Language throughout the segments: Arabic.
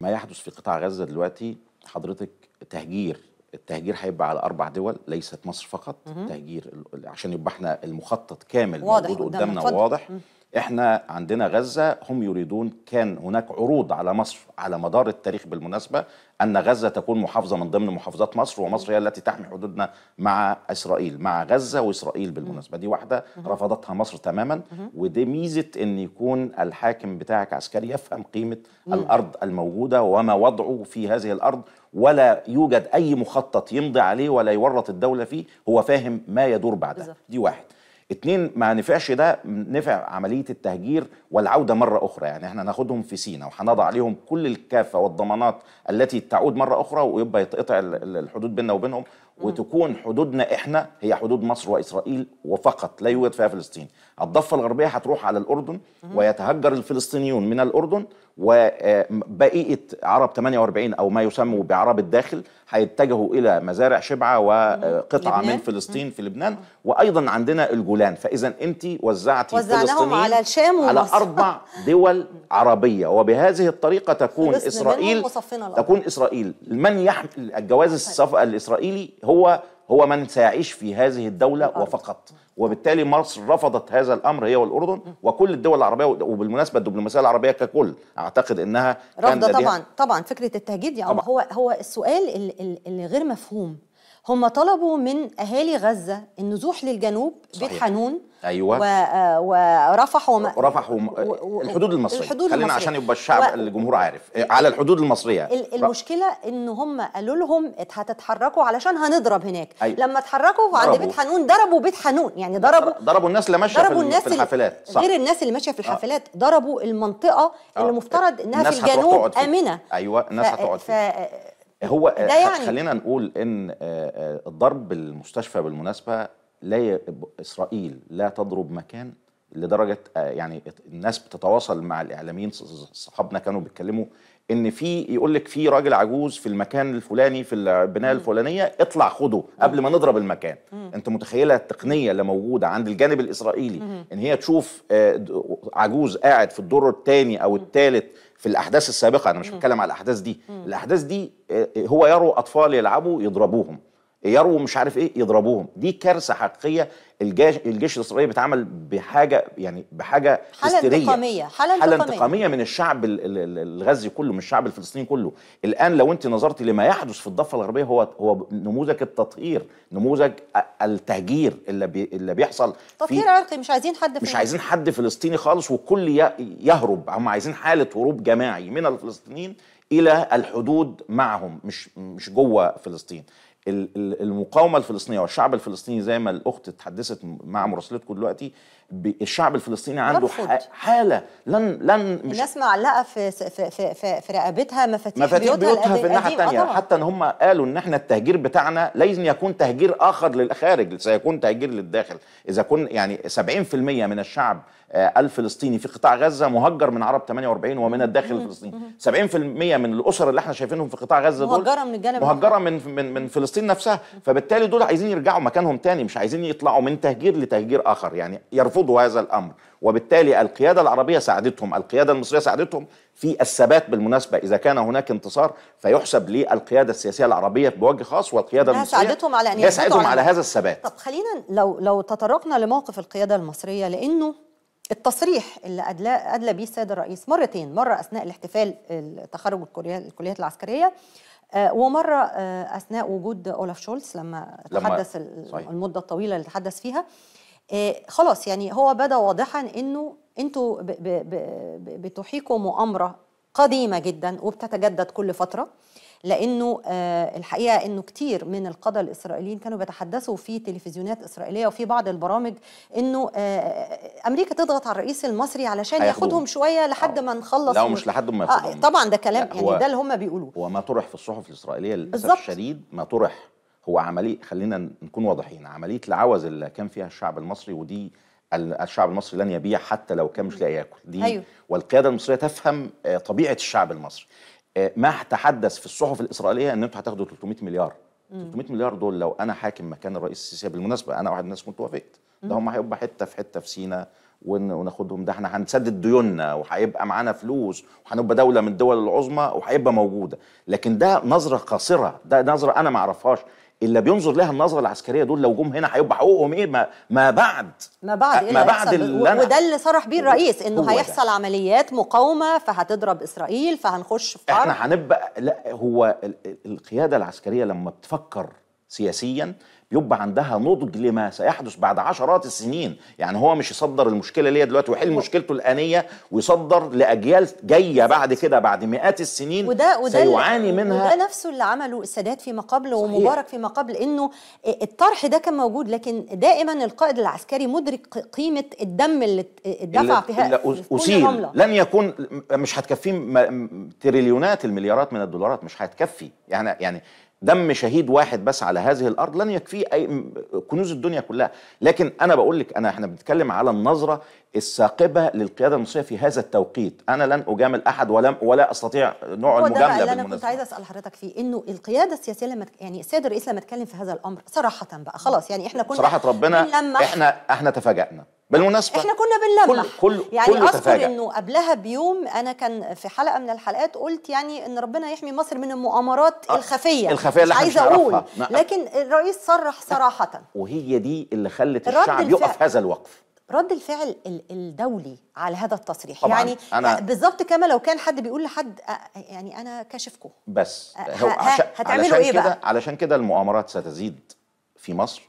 ما يحدث في قطاع غزة دلوقتي حضرتك تهجير التهجير هيبقى على اربع دول ليست مصر فقط تهجير عشان يبقى احنا المخطط كامل واضح موجود قدامنا وواضح احنا عندنا غزه هم يريدون كان هناك عروض على مصر على مدار التاريخ بالمناسبه ان غزه تكون محافظه من ضمن محافظات مصر ومصر هي التي تحمي حدودنا مع اسرائيل مع غزه واسرائيل بالمناسبه دي واحده رفضتها مصر تماما ودي ميزه ان يكون الحاكم بتاعك عسكري يفهم قيمه الارض الموجوده وما وضعه في هذه الارض ولا يوجد اي مخطط يمضي عليه ولا يورط الدوله فيه هو فاهم ما يدور بعدها دي واحد اتنين ما نفعش ده نفع عملية التهجير والعودة مرة أخرى يعني احنا ناخدهم في سينا وهنضع عليهم كل الكافة والضمانات التي تعود مرة أخرى ويبقى يتقطع الحدود بيننا وبينهم وتكون حدودنا احنا هي حدود مصر وإسرائيل وفقط لا يوجد فيها فلسطين الضفة الغربية هتروح على الأردن ويتهجر الفلسطينيون من الأردن وبقيه آه، عرب 48 او ما يسمى بعرب الداخل هيتجهوا الى مزارع شبعه وقطعه آه، لبنان. من فلسطين في لبنان وايضا عندنا الجولان فاذا انت وزعتي فلسطينيين على الشام ومصر. على اربع دول عربيه وبهذه الطريقه تكون اسرائيل تكون اسرائيل من يحمل الجواز الاسرائيلي هو هو من سيعيش في هذه الدوله وفقط وبالتالي مصر رفضت هذا الامر هي والاردن وكل الدول العربيه وبالمناسبه الدبلوماسيه العربيه ككل اعتقد انها رفضت طبعا طبعا فكره التهجير يعني هو هو السؤال اللي غير مفهوم هم طلبوا من اهالي غزه النزوح للجنوب صحيح. بيت حنون ايوه و... آه، ورفح وما... رفح وم... و... آه، الحدود المصريه الحدود خلينا المصرية. عشان يبقى الشعب و... الجمهور عارف آه، على الحدود المصريه ال... المشكله ان هم قالوا لهم هتتحركوا علشان هنضرب هناك أيوة. لما اتحركوا عند بيت حنون ضربوا بيت حنون يعني ضربوا ضربوا الناس اللي ماشيه في, الناس في الحفلات صح. غير الناس اللي ماشيه في الحفلات آه. ضربوا المنطقه آه. اللي مفترض انها في الجنوب امنه ايوه الناس ف... هتقعد فيها هو يعني خلينا نقول ان الضرب آه، آه، بالمستشفى بالمناسبه لا ي... اسرائيل لا تضرب مكان لدرجه آه، يعني الناس بتتواصل مع الاعلاميين صحابنا كانوا بيتكلموا ان في يقول لك في راجل عجوز في المكان الفلاني في البنايه الفلانيه اطلع خده قبل ما نضرب المكان مم. انت متخيله التقنيه اللي موجوده عند الجانب الاسرائيلي مم. ان هي تشوف آه، عجوز قاعد في الدور الثاني او الثالث في الاحداث السابقه انا مش بتكلم على الاحداث دي الاحداث دي آه، هو يروا اطفال يلعبوا يضربوهم يروا مش عارف ايه يضربوهم دي كارثه حقيقيه الجيش, الجيش الاسرائيلي بيتعامل بحاجه يعني بحاجه حاله انتقاميه حاله, حالة انتقاميه من الشعب الغزي كله من الشعب الفلسطيني كله الان لو انت نظرتي لما يحدث في الضفه الغربيه هو هو نموذج التطهير نموذج التهجير اللي بي اللي بيحصل تطهير عرقي مش عايزين حد مش عايزين حد فلسطيني خالص والكل يهرب هم عايزين حاله هروب جماعي من الفلسطينيين الى الحدود معهم مش مش جوه فلسطين المقاومه الفلسطينيه والشعب الفلسطيني زي ما الاخت تحدثت مع مراسلتكم دلوقتي الشعب الفلسطيني عنده حاله لن لن مش الناس معلقه في في في في, في رقبتها مفاتيح, مفاتيح بيوتها, بيوتها في الناحيه آه، الثانيه حتى ان هم قالوا ان احنا التهجير بتاعنا لن يكون تهجير اخر للخارج سيكون تهجير للداخل اذا كن يعني 70% من الشعب آه، الفلسطيني في قطاع غزه مهجر من عرب 48 ومن الداخل الفلسطيني 70% من الاسر اللي احنا شايفينهم في قطاع غزه دول مهجره من الجانب مهجره من من, من فلسطين نفسها فبالتالي دول عايزين يرجعوا مكانهم تاني مش عايزين يطلعوا من تهجير لتهجير اخر يعني يرفضوا هذا الامر وبالتالي القياده العربيه ساعدتهم القياده المصريه ساعدتهم في الثبات بالمناسبه اذا كان هناك انتصار فيحسب للقياده السياسيه العربيه بوجه خاص والقياده المصريه ساعدتهم على ان يساعدهم على, على هذا الثبات طب خلينا لو لو تطرقنا لموقف القياده المصريه لانه التصريح اللي أدلى, أدلى بيه السيد الرئيس مرتين مرة أثناء الاحتفال تخرج الكليات العسكرية آه، ومرة آه، أثناء وجود أولاف شولز لما, لما تحدث صحيح. المدة الطويلة اللي تحدث فيها آه، خلاص يعني هو بدا واضحا انه انتوا بتحيكوا مؤامره قديمه جدا وبتتجدد كل فتره لانه آه، الحقيقه انه كتير من القاده الاسرائيليين كانوا بيتحدثوا في تلفزيونات اسرائيليه وفي بعض البرامج انه آه، آه، امريكا تضغط على الرئيس المصري علشان ياخدهم شويه لحد ما نخلص لا مش لحد ما ياخدهم آه طبعا ده كلام يعني ده اللي هم بيقولوه هو ما طرح في الصحف الاسرائيليه للاسف الشديد ما طرح هو عمليه خلينا نكون واضحين عمليه العوز اللي كان فيها الشعب المصري ودي الشعب المصري لن يبيع حتى لو كان مش لاقي ياكل دي أيوه. والقياده المصريه تفهم طبيعه الشعب المصري آه، ما تحدث في الصحف الاسرائيليه ان انتوا هتاخدوا 300 مليار مم. 300 مليار دول لو انا حاكم مكان الرئيس السيسي بالمناسبه انا واحد من الناس كنت وافقت ده هم هيبقى حته في حته في سينا وناخدهم ده احنا هنسدد ديوننا وهيبقى معانا فلوس وهنبقى دوله من الدول العظمى وهيبقى موجوده لكن ده نظره قاصره ده نظره انا ما اعرفهاش اللي بينظر لها النظره العسكريه دول لو جم هنا هيبقى حقوقهم ايه ما, ما بعد ما بعد إيه ما بعد اللي وده اللي صرح بيه الرئيس انه هيحصل ده. عمليات مقاومه فهتضرب اسرائيل فهنخش في احنا هنبقى لا هو القياده العسكريه لما بتفكر سياسيا بيبقى عندها نضج لما سيحدث بعد عشرات السنين يعني هو مش يصدر المشكله ليا دلوقتي ويحل مشكلته الانيه ويصدر لاجيال جايه بعد كده بعد مئات السنين وده وده سيعاني منها وده نفسه اللي عمله السادات فيما قبل ومبارك فيما قبل انه الطرح ده كان موجود لكن دائما القائد العسكري مدرك قيمه الدم اللي اتدفع فيها اسيل لن يكون مش هتكفيه تريليونات المليارات من الدولارات مش هتكفي يعني يعني دم شهيد واحد بس على هذه الارض لن يكفيه اي كنوز الدنيا كلها لكن انا بقول لك انا احنا بنتكلم على النظره الثاقبه للقياده المصريه في هذا التوقيت انا لن اجامل احد ولا ولا استطيع نوع المجامله ده اللي انا كنت عايزه اسال حضرتك فيه انه القياده السياسيه لما يعني السيد الرئيس لما اتكلم في هذا الامر صراحه بقى خلاص يعني احنا كنا صراحه ربنا احنا احنا تفاجئنا بالمناسبه احنا كنا بنلمح كل كل يعني كل اذكر تفاجأ. انه قبلها بيوم انا كان في حلقه من الحلقات قلت يعني ان ربنا يحمي مصر من المؤامرات أه الخفيه الخفيه اللي عايزه اقول لكن الرئيس صرح صراحه وهي دي اللي خلت الشعب يقف هذا الوقف رد الفعل الدولي على هذا التصريح طبعاً يعني بالظبط كما لو كان حد بيقول لحد يعني انا كاشفكم بس هتعملوا ايه بقى علشان كده المؤامرات ستزيد في مصر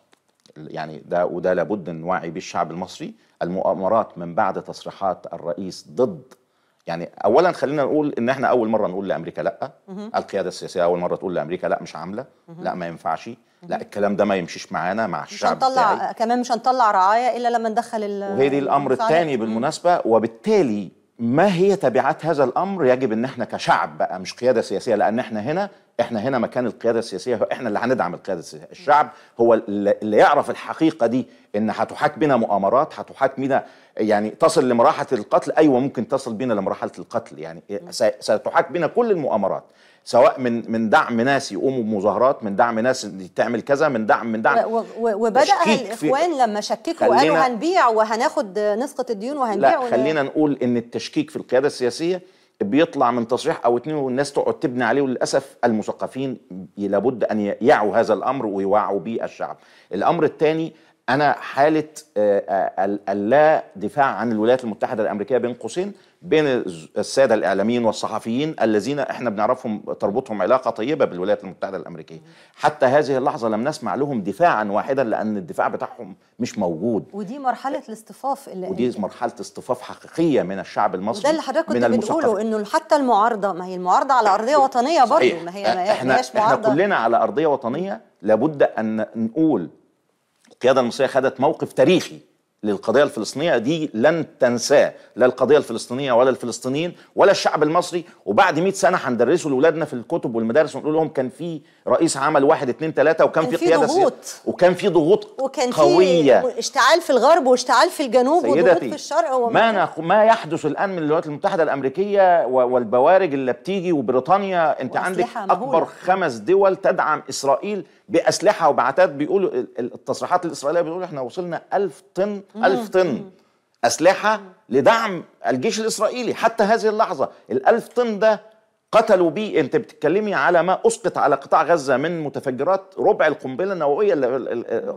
يعني ده وده لابد نوعي به الشعب المصري المؤامرات من بعد تصريحات الرئيس ضد يعني اولا خلينا نقول ان احنا اول مره نقول لامريكا لا القياده السياسيه اول مره تقول لامريكا لا مش عامله لا ما ينفعش لا الكلام ده ما يمشيش معانا مع الشعب مش هنطلع بتاعي. كمان مش هنطلع رعايه الا لما ندخل وهي دي الامر الثاني بالمناسبه وبالتالي ما هي تبعات هذا الامر يجب ان احنا كشعب بقى مش قياده سياسيه لان احنا هنا احنا هنا مكان القياده السياسيه احنا اللي هندعم القياده السياسيه الشعب هو اللي يعرف الحقيقه دي ان هتحاك بنا مؤامرات هتحاك بنا يعني تصل لمراحله القتل ايوه ممكن تصل بنا لمرحله القتل يعني ستحاك بنا كل المؤامرات سواء من من دعم ناس يقوموا بمظاهرات من دعم ناس تعمل كذا من دعم من دعم وبدا الاخوان لما شككوا قالوا هنبيع وهناخد نسقه الديون وهنبيع لا خلينا نقول ان التشكيك في القياده السياسيه بيطلع من تصريح او اتنين والناس تقعد تبني عليه وللاسف المثقفين لابد ان يعوا هذا الامر ويوعوا به الشعب. الامر الثاني انا حاله آه، آه، اللا دفاع عن الولايات المتحده الامريكيه بين قوسين بين الساده الاعلاميين والصحفيين الذين احنا بنعرفهم تربطهم علاقه طيبه بالولايات المتحده الامريكيه حتى هذه اللحظه لم نسمع لهم دفاعا واحدا لان الدفاع بتاعهم مش موجود ودي مرحله الاصطفاف اللي ودي مرحله اصطفاف حقيقيه من الشعب المصري وده اللي حضرتك كنت بتقوله انه حتى المعارضه ما هي المعارضه على ارضيه وطنيه برضه ما هي ما احنا, معارضة. احنا كلنا على ارضيه وطنيه لابد ان نقول القياده المصريه خدت موقف تاريخي للقضية الفلسطينية دي لن تنساه لا القضية الفلسطينية ولا الفلسطينيين ولا الشعب المصري وبعد 100 سنة هندرسه لأولادنا في الكتب والمدارس ونقول لهم كان في رئيس عمل واحد اتنين تلاتة وكان, في قيادة ضغوط وكان في ضغوط وكان قوية وكان في اشتعال في الغرب واشتعال في الجنوب وضغوط في الشرق وما ما, ما يحدث الآن من الولايات المتحدة الأمريكية والبوارج اللي بتيجي وبريطانيا أنت عندك أكبر مهولة. خمس دول تدعم إسرائيل بأسلحة وبعتات بيقولوا التصريحات الإسرائيلية بيقولوا احنا وصلنا 1000 طن ألف طن أسلحة لدعم الجيش الإسرائيلي حتى هذه اللحظة الألف طن ده قتلوا بي انت بتتكلمي على ما اسقط على قطاع غزه من متفجرات ربع القنبله النوويه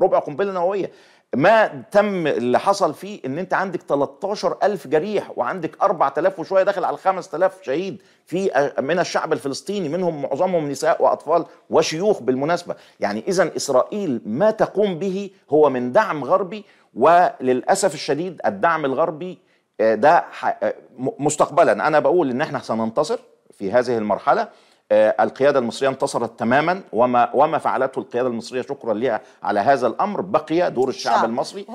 ربع قنبله نوويه ما تم اللي حصل فيه ان انت عندك 13 الف جريح وعندك 4000 وشويه داخل على 5000 شهيد في من الشعب الفلسطيني منهم معظمهم نساء واطفال وشيوخ بالمناسبه يعني اذا اسرائيل ما تقوم به هو من دعم غربي وللاسف الشديد الدعم الغربي آه، ده آه، مستقبلا انا بقول ان احنا سننتصر في هذه المرحله آه، القيادة المصرية انتصرت تماما وما وما فعلته القيادة المصرية شكرا لها على هذا الأمر بقي دور الشعب المصري